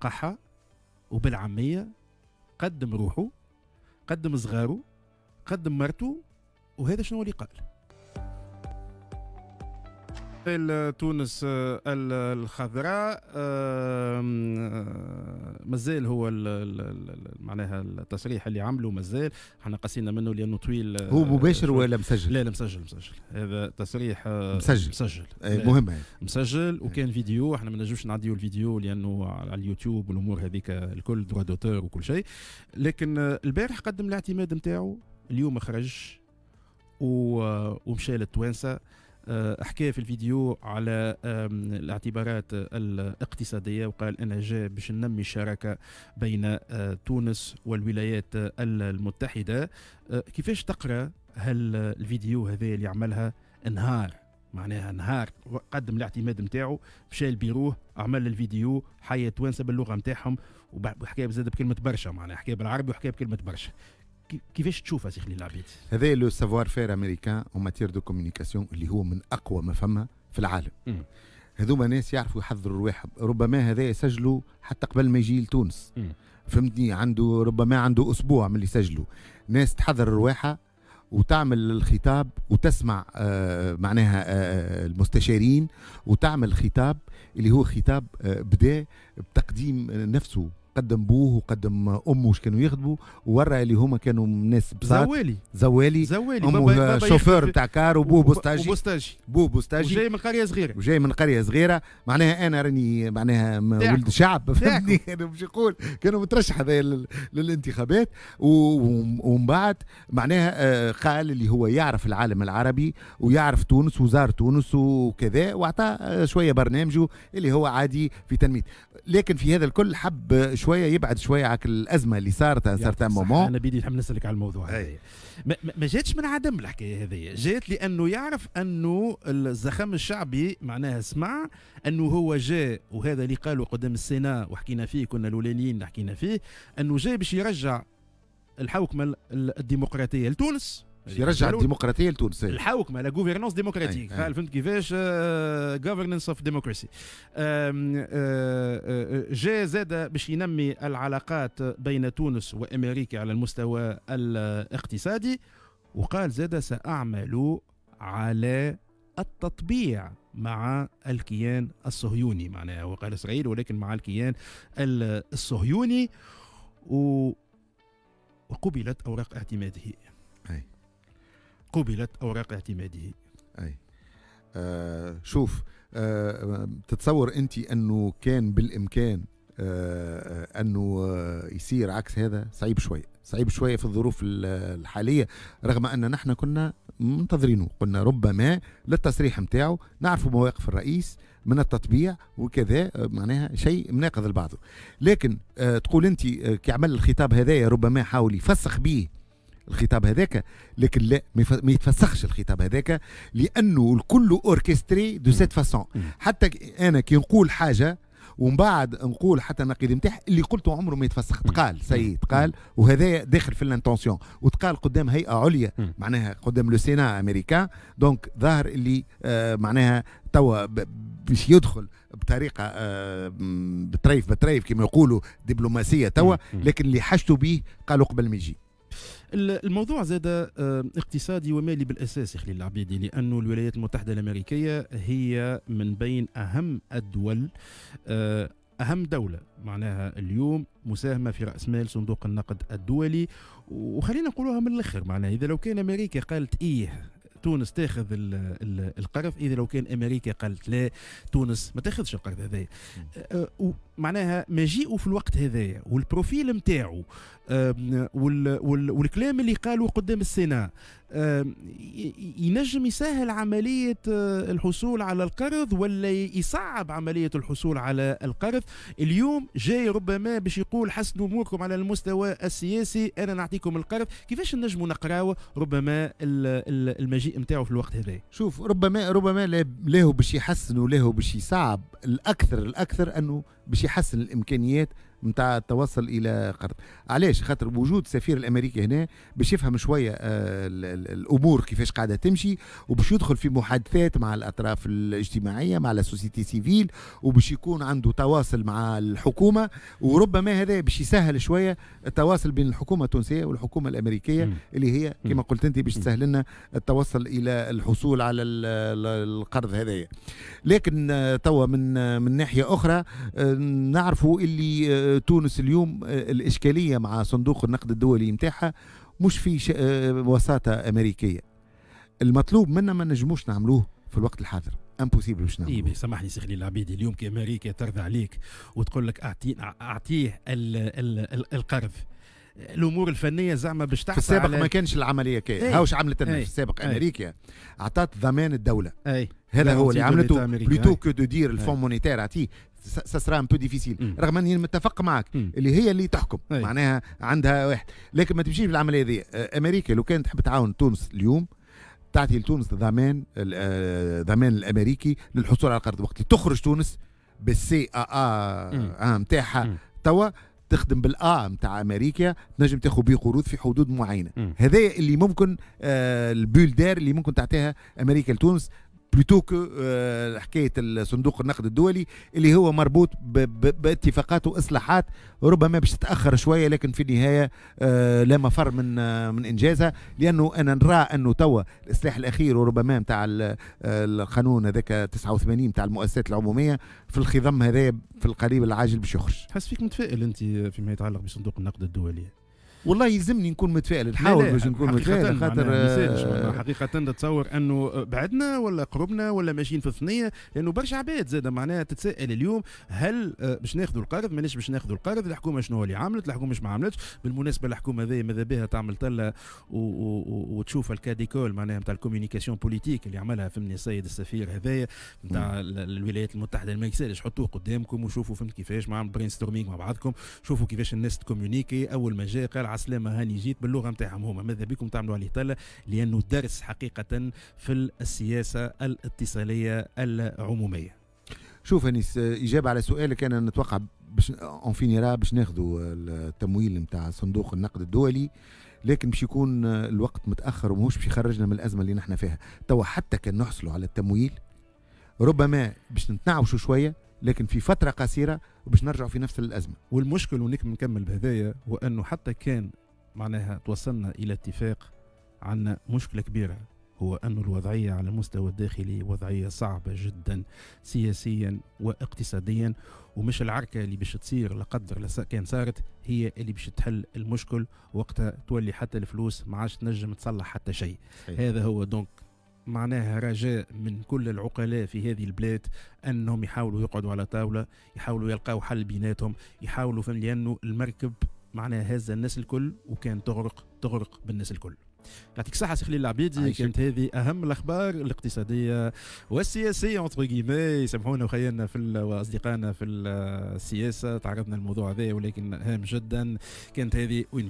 قحة وبالعامية قدم روحه قدم صغاره قدم مرته وهذا شنو اللي قال تونس آه، الخضراء مازال هو معناها التصريح اللي عمله مازال احنا قاسينا منه لانه طويل آه، هو مباشر ولا مسجل؟ لا لا مسجل مسجل هذا تصريح آه، مسجل مسجل آه، مهم يعني. مسجل إيه. وكان فيديو احنا ما نجمش نعديو الفيديو لانه على اليوتيوب والامور هذيك الكل دوا دوتور وكل شيء لكن البارح قدم الاعتماد نتاعو اليوم خرج ومشى للتوانسه آه، حكى في الفيديو على الاعتبارات الاقتصاديه وقال انا جاء باش ننمي الشراكه بين آه، تونس والولايات المتحده آه، كيفاش تقرا هل الفيديو هذا اللي عملها نهار معناها نهار قدم الاعتماد نتاعو مشى لبيروه عمل الفيديو حيا توانسه باللغه نتاعهم وحكايه زاد بكلمه برشا معناها حكايه بالعربي وحكايه بكلمه برشا كيفاش تشوفها سي خليل العبيد؟ هذا لو سافوار فير امريكان اون ماتير دو كوميونيكاسيون اللي هو من اقوى ما فما في العالم. هذوما ناس يعرفوا يحضروا رواحهم ربما هذا يسجلوا حتى قبل ما يجي لتونس فهمتني عنده ربما عنده اسبوع من اللي يسجلوا ناس تحضر رواحها وتعمل الخطاب وتسمع آه معناها آه المستشارين وتعمل خطاب اللي هو خطاب آه بدا بتقديم نفسه قدم بوه وقدم امه واش كانوا يخدموا ورا اللي هما كانوا ناس بزاف زوالي زوالي زوالي امه بابا شوفور تاع كار وبوه بوستاجي بوستاجي بوه بوستاجي وجاي من قريه صغيره وجاي من قريه صغيره معناها انا راني معناها ولد شعب فهمتني انا باش نقول كانوا مترشح للانتخابات ومن بعد معناها آه، قال اللي هو يعرف العالم العربي ويعرف تونس وزار تونس وكذا واعطى آه، شويه برنامجه اللي هو عادي في تنميه لكن في هذا الكل حب شويه شويه يبعد شويه عن الازمه اللي صارت عن سارتان مومون انا بيدي نحب نسالك على الموضوع هذا ما, ما جاتش من عدم الحكايه هذه جات لانه يعرف انه الزخم الشعبي معناها سمع انه هو جاء وهذا اللي قالوا قدام السينا وحكينا فيه كنا الاولانيين حكينا فيه انه جاء باش يرجع الحوكمه الديمقراطيه لتونس باش يرجع الديمقراطيه التونسيه الحوكمه لا جوفيرنونس ديموكراتيك فهمت كيفاش جوفرنس اوف ديموكراسي جا زاد باش ينمي العلاقات بين تونس وامريكا على المستوى الاقتصادي وقال زاد ساعمل على التطبيع مع الكيان الصهيوني معناها هو قال اسرائيل ولكن مع الكيان الصهيوني و وقبلت اوراق اعتماده قبلت أوراق اعتماده أي آه شوف آه تتصور أنت أنه كان بالإمكان آه, آه، أنه آه، يصير عكس هذا صعيب شوي صعيب شوية في الظروف الحالية رغم أن نحن كنا منتظرينه قلنا ربما للتصريح نتاعو نعرفوا مواقف الرئيس من التطبيع وكذا آه، معناها شيء مناقض لبعضه لكن تقول انت كي عمل الخطاب هذايا ربما حاول يفسخ به الخطاب هذاك لكن لا ما يتفسخش الخطاب هذاك لانه الكل اوركستري دو سيت فاسون حتى انا كي نقول حاجه ومن بعد نقول حتى النقيض نتاعها اللي قلته عمره ما يتفسخ تقال سي تقال وهذا داخل في الانتونسيون وتقال قدام هيئه عليا معناها قدام لو سينا امريكان دونك ظاهر اللي آه معناها توا باش يدخل بطريقه آه بطريف بطريف كما يقولوا دبلوماسيه توا لكن اللي حشتوا به قالوا قبل ما يجي الموضوع زاد آه، اقتصادي ومالي بالاساس يخلي العبيدي لانه الولايات المتحده الامريكيه هي من بين اهم الدول آه، أهم دولة معناها اليوم مساهمة في رأس مال صندوق النقد الدولي وخلينا نقولوها من الآخر معناها إذا لو كان أمريكا قالت إيه تونس تاخذ القرض اذا لو كان امريكا قالت لا تونس ما تاخذش القرض هذا معناها مجيئه في الوقت هذايا والبروفيل نتاعو والكلام اللي قالوا قدام السيناء ينجم يسهل عملية آه، الحصول على القرض ولا يصعب عملية الحصول على القرض اليوم جاي ربما باش يقول حسنوا أموركم على المستوى السياسي أنا نعطيكم القرض كيفاش نجموا نقراوه ربما المجيء نتاعو في الوقت هذا شوف ربما ربما له باش يحسن وله باش يصعب الأكثر الأكثر أنه باش حسن الامكانيات نتاع التوصل الى قرض علاش خاطر وجود السفير الامريكي هنا باش يفهم شويه آه، الامور كيفاش قاعده تمشي وباش يدخل في محادثات مع الاطراف الاجتماعيه مع لا سوسيتي سيفيل وباش يكون عنده تواصل مع الحكومه وربما هذا باش يسهل شويه التواصل بين الحكومه التونسيه والحكومه الامريكيه اللي هي كما قلت انت باش تسهل لنا التوصل الى الحصول على القرض هذايا لكن آه، توا من آه، من ناحيه اخرى نعرفوا اللي تونس اليوم آه، الإشكالية مع صندوق النقد الدولي نتاعها مش في آه، وساطة أمريكية المطلوب منا ما نجموش نعملوه في الوقت الحاضر امبوسيبل باش نعمل اي سامحني سي خليل العبيدي اليوم كامريكا ترضى عليك وتقول لك اعطي اعطيه القرض الامور الفنيه زعما باش تحصل في السابق ما كانش العمليه كي إيه. هاوش عملت في إيه. السابق إيه. امريكا اعطت ضمان الدوله أي. هذا هو اللي عملته بلوتو كو دو دير الفون مونيتير عطيه سا سرا ان بو ديفيسيل رغم اني متفق معك مم. اللي هي اللي تحكم أي. معناها عندها واحد لكن ما تمشيش بالعمليه هذه امريكا لو كانت تحب تعاون تونس اليوم تعطي لتونس ضمان ضمان الامريكي للحصول على قرض وقت تخرج تونس بالسي ا ا نتاعها توا تخدم بالا نتاع امريكا تنجم تاخذ به قروض في حدود معينه هذا اللي ممكن آه البول اللي ممكن تعطيها امريكا لتونس بلوتو كو euh, حكايه الصندوق النقد الدولي اللي هو مربوط باتفاقات واصلاحات ربما باش تتاخر شويه لكن في النهايه آه، لا مفر من آه، من انجازها لانه انا نرى انه توا الاصلاح الاخير وربما نتاع آه، القانون هذاك 89 نتاع المؤسسات العموميه في الخضم هذايا في القريب العاجل باش يخرج. حس فيك متفائل انت فيما يتعلق بصندوق النقد الدولي. والله يلزمني نكون متفائل نحاول باش نكون متفائل خاطر آه، حقيقة نتصور انه بعدنا ولا قربنا ولا ماشيين في الثنية لانه برشا عباد زاد معناها تتساءل اليوم هل آه، باش ناخذوا القرض ماناش باش ناخذوا القرض الحكومة شنو اللي عملت الحكومة مش ما عملتش بالمناسبة الحكومة هذه ماذا بها تعمل تلا وتشوف الكاديكول معناها نتاع الكوميونيكاسيون بوليتيك اللي عملها فهمني السيد السفير هذايا نتاع الولايات المتحدة ما يسالش حطوه قدامكم وشوفوا فهمت كيفاش مع برين ستورمينغ مع بعضكم شوفوا كيفاش الناس تكوميونيكي اول ما جاء قال على السلامه هاني جيت باللغه نتاعهم هما ماذا بكم تعملوا عليه طله لانه درس حقيقه في السياسه الاتصاليه العموميه شوف انيس اجابه على سؤالك انا نتوقع باش اون فينيرا باش ناخذوا التمويل نتاع صندوق النقد الدولي لكن باش يكون الوقت متاخر وماهوش باش يخرجنا من الازمه اللي نحن فيها توا حتى كان نحصلوا على التمويل ربما باش نتناوشوا شويه لكن في فتره قصيره باش نرجعوا في نفس الازمه والمشكل ونك نكمل بهذايا هو انه حتى كان معناها توصلنا الى اتفاق عندنا مشكله كبيره هو أن الوضعية على المستوى الداخلي وضعية صعبة جدا سياسيا واقتصاديا ومش العركة اللي باش تصير لا قدر كان صارت هي اللي باش تحل المشكل وقتها تولي حتى الفلوس ما عادش تنجم تصلح حتى شيء هذا هو دونك معناها رجاء من كل العقلاء في هذه البلاد انهم يحاولوا يقعدوا على طاوله يحاولوا يلقاو حل بيناتهم يحاولوا فهم لانه المركب معناها هز الناس الكل وكان تغرق تغرق بالناس الكل يعطيك الصحة سي خليل العبيدي كانت هذه أهم الأخبار الاقتصادية والسياسية أونتر كيمي سامحونا وخيانا في وأصدقائنا في السياسة تعرضنا للموضوع هذا ولكن هام جدا كانت هذه وين